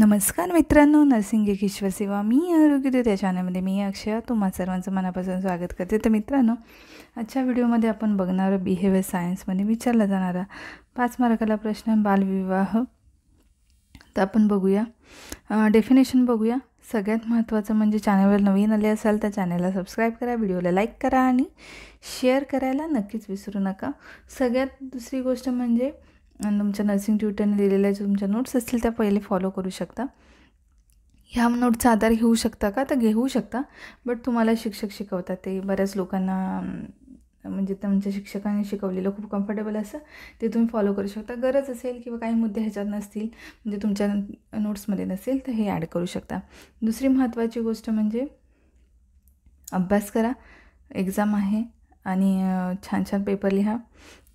नमस्कार मित्रांनो नर्सिंग किश्वर सेवा मी आरोग्य या चॅनलमध्ये मी अक्षय तुम्हा सर्वांचं मनापासून स्वागत करते तर मित्रांनो आजच्या व्हिडिओमध्ये आपण बघणार बिहेवियर सायन्समध्ये विचारला जाणारा पाच मार्काला प्रश्न बालविवाह तर आपण बघूया डेफिनेशन बघूया सगळ्यात महत्त्वाचं म्हणजे चॅनलवर नवीन आले असाल तर चॅनलला सबस्क्राईब करा व्हिडिओला लाईक करा आणि शेअर करायला नक्कीच विसरू नका सगळ्यात दुसरी गोष्ट म्हणजे आणि तुमच्या नर्सिंग ट्युटरने दिलेल्या तुमच्या नोट्स असतील त्या पहिले फॉलो करू शकता ह्या नोट्सचा आधार घेऊ शकता का तर घेऊ शकता बट तुम्हाला शिक्षक शिकवतात ते बऱ्याच लोकांना म्हणजे तुमच्या शिक्षकांनी शिकवलेलं खूप कम्फर्टेबल असं ते तुम्ही फॉलो करू शकता गरज असेल किंवा काही मुद्दे ह्याच्यात नसतील म्हणजे तुमच्या नोट्समध्ये नसेल तर हे ॲड करू शकता दुसरी महत्त्वाची गोष्ट म्हणजे अभ्यास करा एक्झाम आहे आणि छान छान पेपर लिहा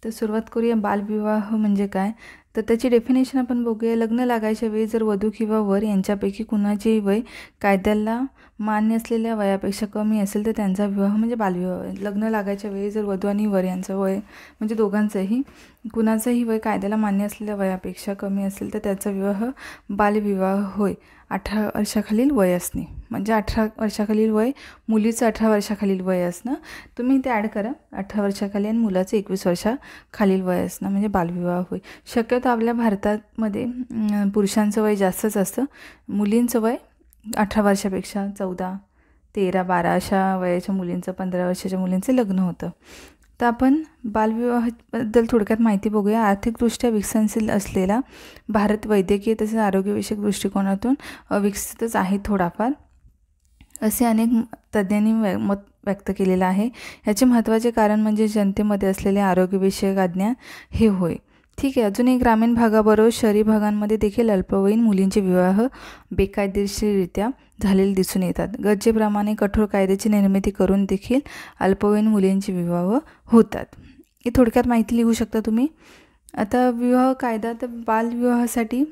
तर सुरुवात करूया बालविवाह म्हणजे काय तर त्याची डेफिनेशन आपण बघूया लग्न लागायच्या वेळी जर वधू किंवा वर यांच्यापैकी कुणाचेही वय कायद्याला मान्य असलेल्या वयापेक्षा कमी असेल तर त्यांचा विवाह म्हणजे बालविवाह लग्न लागायच्या वेळी जर वधू आणि वर यांचं वय म्हणजे दोघांचंही कुणाचंही वय कायद्याला मान्य असलेल्या वयापेक्षा कमी असेल तर त्याचा विवाह बालविवाह होय अठरा वर्षाखालील वय असणे म्हणजे अठरा वर्षाखालील वय मुलीचं अठरा वर्षाखालील वय असणं तुम्ही ते ॲड करा अठरा वर्षाखाली आणि मुलाचं एकवीस वर्षाखालील वय असणं म्हणजे बालविवाह होय शक्यतो आपल्या भारतामध्ये पुरुषांचं वय जास्तच असतं मुलींचं वय अठरा वर्षापेक्षा चौदा तेरा बारा अशा वयाच्या मुलींचं पंधरा वर्षाच्या मुलींचं लग्न होतं तर आपण बालविवाहाबद्दल थोडक्यात माहिती बघूया आर्थिकदृष्ट्या विकसनशील असलेला भारत वैद्यकीय तसेच आरोग्यविषयक दृष्टिकोनातून विकसितच आहे थोडाफार असे अनेक तज्ज्ञांनी मत व्यक्त केलेलं आहे याचे महत्त्वाचे कारण म्हणजे जनतेमध्ये असलेले आरोग्यविषयक आज्ञा हे होय ठीक आहे अजूनही ग्रामीण भागाबरोबर शहरी भागांमध्ये देखील अल्पवयीन मुलींचे विवाह बेकायदेशीररित्या झालेले दिसून येतात गरजेप्रमाणे कठोर कायद्याची निर्मिती करून देखील अल्पवयीन मुलींचे विवाह होतात हे थोडक्यात माहिती लिहू शकता तुम्ही आता विवाह कायदा तर बालविवाहासाठी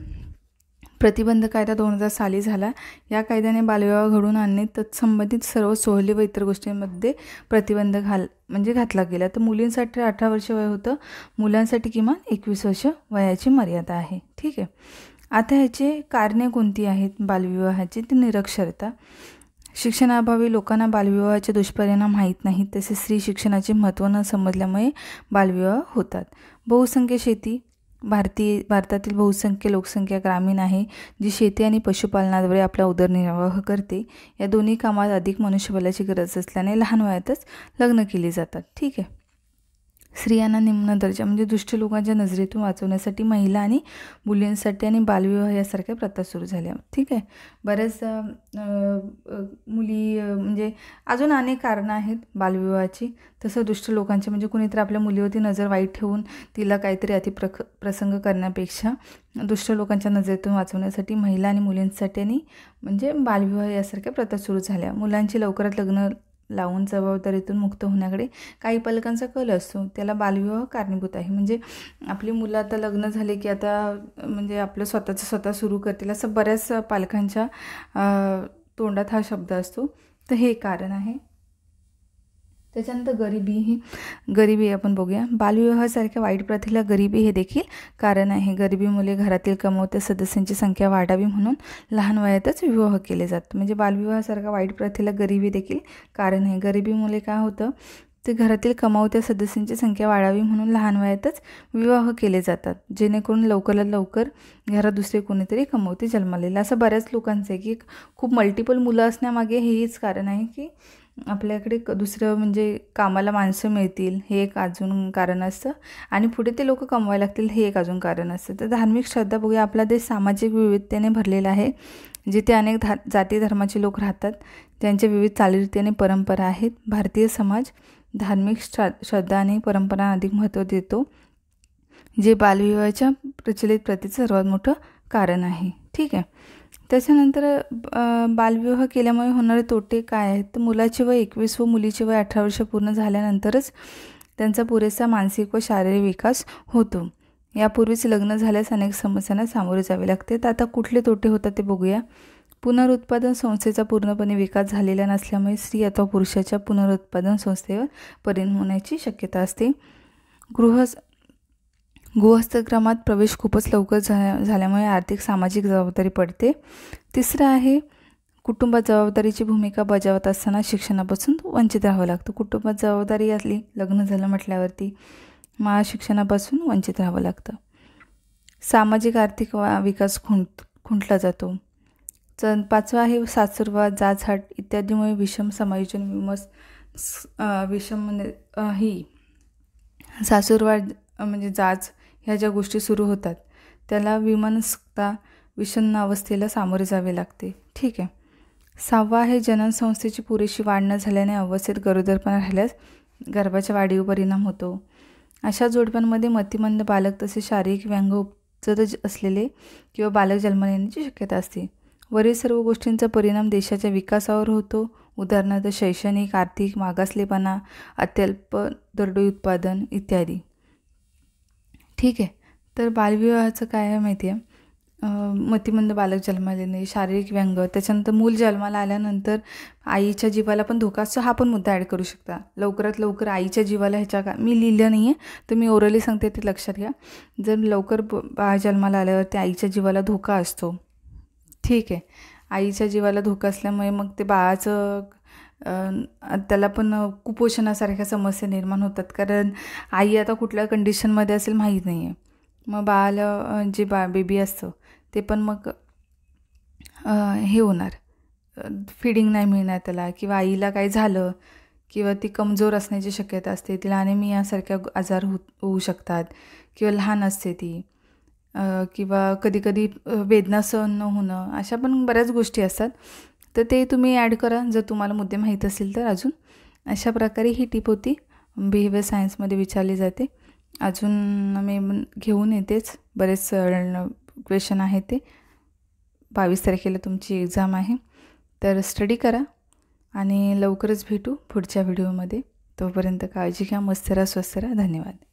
प्रतिबंध कायदा दोन हजार साली झाला या कायद्याने बालविवाह घडून आणणे तत्संबंधित सर्व सोहळे व इतर गोष्टींमध्ये प्रतिबंध घाल म्हणजे घातला गेला तर मुलींसाठी अठरा वर्ष वय होतं मुलांसाठी किमान एकवीस वर्ष वयाची मर्यादा आहे ठीक आहे आता ह्याचे कारणे कोणती आहेत बालविवाहाची ती निरक्षरता शिक्षणाअभावी लोकांना बालविवाहाचे दुष्परिणाम माहीत नाहीत तसेच स्त्री शिक्षणाचे महत्त्व न समजल्यामुळे बालविवाह होतात बहुसंख्य शेती भारतीय भारतातील बहुसंख्य लोकसंख्या ग्रामीण आहे जी शेती आणि पशुपालनाद्वारे आपला उदरनिर्वाह करते या दोन्ही कामात अधिक मनुष्यबलाची गरज असल्याने लहान वयातच लग्न केली जातात ठीक आहे स्त्रियांना निम्न दर्जा म्हणजे दुष्ट लोकांच्या नजरेतून वाचवण्यासाठी महिला आणि मुलींसाठी आणि बालविवाह यासारख्या प्रथा सुरू झाल्या ठीक आहे बऱ्याच मुली म्हणजे अजून अनेक कारणं आहेत बालविवाहाची तसं दुष्ट लोकांची म्हणजे कुणीतरी आपल्या मुलीवरती नजर वाईट ठेवून तिला काहीतरी अतिप्रख प्रसंग करण्यापेक्षा दुष्ट लोकांच्या नजरेतून वाचवण्यासाठी महिला आणि मुलींसाठी आणि म्हणजे बालविवाह यासारख्या प्रथा सुरू झाल्या मुलांची लवकरात लग्न लावून जबाबदारीतून मुक्त होण्याकडे काही पालकांचा कल असतो त्याला बालविवाह कारणीभूत आहे म्हणजे आपली मुलं आता लग्न झाले की आता म्हणजे आपलं स्वतःचं स्वतः सुरू करतील असं बऱ्याच पालकांच्या तोंडात हा शब्द असतो तर हे कारण आहे त्याच्यानंतर गरिबी ही गरिबी आपण बघूया बालविवाहासारख्या वाईट प्रथेला गरिबी हे देखील कारण आहे गरिबी मुले घरातील कमवत्या सदस्यांची संख्या वाढावी म्हणून लहान वयातच विवाह केले जातात म्हणजे बालविवाहासारख्या वाईट प्रथेला गरिबी देखील कारण आहे गरिबीमुळे काय होतं ते घरातील कमावत्या सदस्यांची संख्या वाढावी म्हणून लहान वयातच विवाह केले जातात जेणेकरून लवकरात लवकर घरात दुसरे कोणीतरी कमवते जन्मालेलं असं बऱ्याच लोकांचं आहे की खूप मल्टिपल मुलं असण्यामागे हेच कारण आहे की आपल्याकडे क दुसरं म्हणजे कामाला माणसं मिळतील हे एक अजून कारण असतं आणि पुढे ते लोक कमवायला लागतील हे एक अजून कारण असतं तर धार्मिक श्रद्धा बघूया आपला देश सामाजिक विविधतेने भरलेला आहे जिथे अनेक धा जाती धर्माचे लोक राहतात त्यांच्या विविध चालीरीती आणि परंपरा आहेत भारतीय समाज धार्मिक श्रा श्रद्धा आणि परंपरा अधिक महत्त्व देतो जे बालविवाहाच्या प्रचलित प्रतीचं सर्वात मोठं कारण आहे ठीक आहे त्याच्यानंतर बालविवाह केल्यामुळे होणारे तोटे काय आहेत तर मुलाचे वय एकवीस व मुलीचे वय अठरा वर्ष पूर्ण झाल्यानंतरच त्यांचा पुरेसा मानसिक व शारीरिक विकास होतो यापूर्वीच लग्न झाल्यास अनेक समस्यांना सामोरे जावे लागते तर आता कुठले तोटे होतात ते बघूया पुनरुत्पादन संस्थेचा पूर्णपणे विकास झालेला नसल्यामुळे स्त्री अथवा पुरुषाच्या पुनरुत्पादन संस्थेवर परिणाम होण्याची शक्यता असते गृह गृहस्थक्रमात प्रवेश खूपच लवकर झाल्यामुळे आर्थिक सामाजिक जबाबदारी पडते तिसरं आहे कुटुंबात जबाबदारीची भूमिका बजावत असताना शिक्षणापासून वंचित राहावं लागतं कुटुंबात जबाबदारी असली लग्न झालं म्हटल्यावरती मा शिक्षणापासून वंचित राहावं लागतं सामाजिक आर्थिक वा विकास खुंट खुंटला जातो च पाचवा आहे सासुरवा जाचहाट इत्यादीमुळे विषम समायोजन विमस विषम ही सासूरवाड म्हणजे जाच ह्या ज्या गोष्टी सुरू होतात त्याला विमानसता विषन्न अवस्थेला सामोरे जावे लागते ठीक आहे सहावा हे जननसंस्थेची पुरेशी वाढ न झाल्याने अवस्थेत गरोदरपणा राहिल्यास गर्भाच्या वाढीवर परिणाम होतो अशा जोडप्यांमध्ये मतिमंद बालक तसे शारीरिक व्यंग असलेले किंवा बालक जन्म येण्याची शक्यता असते वरील सर्व गोष्टींचा परिणाम देशाच्या विकासावर होतो उदाहरणार्थ शैक्षणिक आर्थिक मागासलेपणा अत्यल्प दरडोई उत्पादन इत्यादी ठीक आहे तर बालविवाहाचं काय आहे माहिती आहे मतिमंद बालक जन्माले नाही शारीरिक व्यंग त्याच्यानंतर मूल जन्माला आल्यानंतर आईच्या जीवाला पण धोका असतो हा पण मुद्दा ॲड करू शकता लवकरात लवकर आईच्या जीवाला ह्याच्या का मी लिहिलं नाही आहे तर मी ओरली सांगते ते लक्षात घ्या जर लवकर बाळ जन्माला आल्यावर त्या आईच्या जीवाला धोका असतो ठीक आहे आईच्या जीवाला धोका असल्यामुळे मग ते बाळाचं त्याला पण कुपोषणासारख्या समस्या निर्माण होतात कारण आई आता कुठल्या कंडिशनमध्ये असेल माहीत नाही आहे मग बाळाला जे बा बेबी असतं ते पण मग हे होणार फिडिंग नाही मिळणार त्याला किंवा आईला काय झालं किंवा ती कमजोर असण्याची शक्यता असते तिला अनेमियासारख्या आजार हो होऊ शकतात किंवा लहान असते ती किंवा कधीकधी वेदना सहन न होणं अशा पण बऱ्याच गोष्टी असतात तर ते तुम्ही ॲड करा जर तुम्हाला मुद्दे माहीत असेल तर अजून अशा प्रकारे ही टीप होती बिहेवियर सायन्समध्ये विचारली जाते अजून मी घेऊन येतेच बरेच क्वेश्चन आहे ते बावीस तारखेला तुमची एक्झाम आहे तर स्टडी करा आणि लवकरच भेटू पुढच्या व्हिडिओमध्ये तोपर्यंत काळजी घ्या मस्तरा स्वस्तरा धन्यवाद